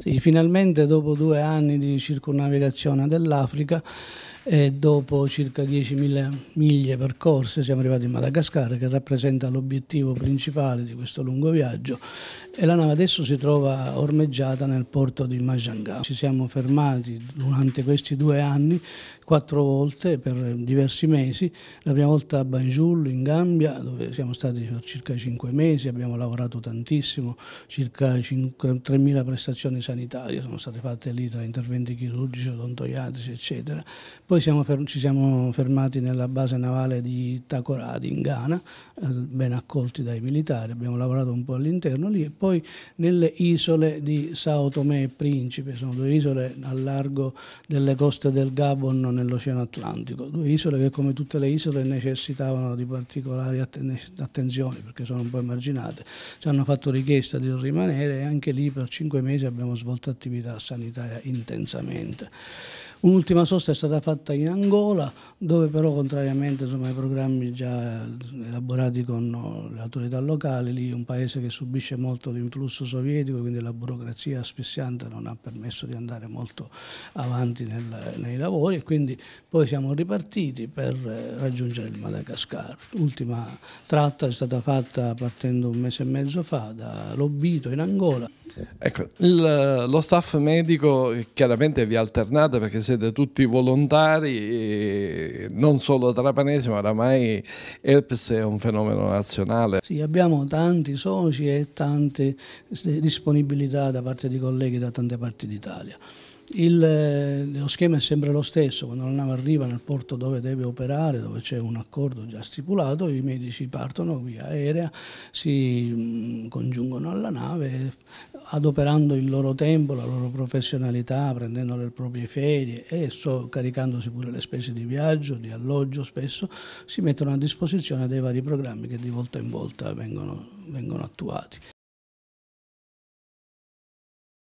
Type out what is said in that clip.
Sì, finalmente dopo due anni di circunnavigazione dell'Africa e dopo circa 10.000 miglia percorse siamo arrivati in Madagascar che rappresenta l'obiettivo principale di questo lungo viaggio e la nave adesso si trova ormeggiata nel porto di Majanga. Ci siamo fermati durante questi due anni quattro volte per diversi mesi, la prima volta a Banjul in Gambia dove siamo stati per circa cinque mesi, abbiamo lavorato tantissimo, circa 3.000 prestazioni sanitarie sono state fatte lì tra interventi chirurgici, odontoiatrici eccetera. Poi poi siamo ci siamo fermati nella base navale di Takoradi in Ghana, eh, ben accolti dai militari, abbiamo lavorato un po' all'interno lì e poi nelle isole di Sao Tomé e Principe, sono due isole a largo delle coste del Gabon nell'Oceano Atlantico, due isole che come tutte le isole necessitavano di particolari atten attenzioni perché sono un po' emarginate, ci hanno fatto richiesta di rimanere e anche lì per cinque mesi abbiamo svolto attività sanitaria intensamente. Un'ultima sosta è stata fatta in Angola, dove però contrariamente insomma, ai programmi già elaborati con le autorità locali, lì un paese che subisce molto l'influsso sovietico, quindi la burocrazia asfissiante non ha permesso di andare molto avanti nel, nei lavori e quindi poi siamo ripartiti per eh, raggiungere il Madagascar. L'ultima tratta è stata fatta partendo un mese e mezzo fa da Lobito in Angola. Ecco, il, lo staff medico chiaramente vi alternate perché siete tutti volontari, non solo trapanesi, ma oramai ELPS è un fenomeno nazionale. Sì, abbiamo tanti soci e tante disponibilità da parte di colleghi da tante parti d'Italia. Il, eh, lo schema è sempre lo stesso, quando la nave arriva nel porto dove deve operare, dove c'è un accordo già stipulato, i medici partono via aerea, si mm, congiungono alla nave, adoperando il loro tempo, la loro professionalità, prendendo le proprie ferie e so, caricandosi pure le spese di viaggio, di alloggio spesso, si mettono a disposizione dei vari programmi che di volta in volta vengono, vengono attuati.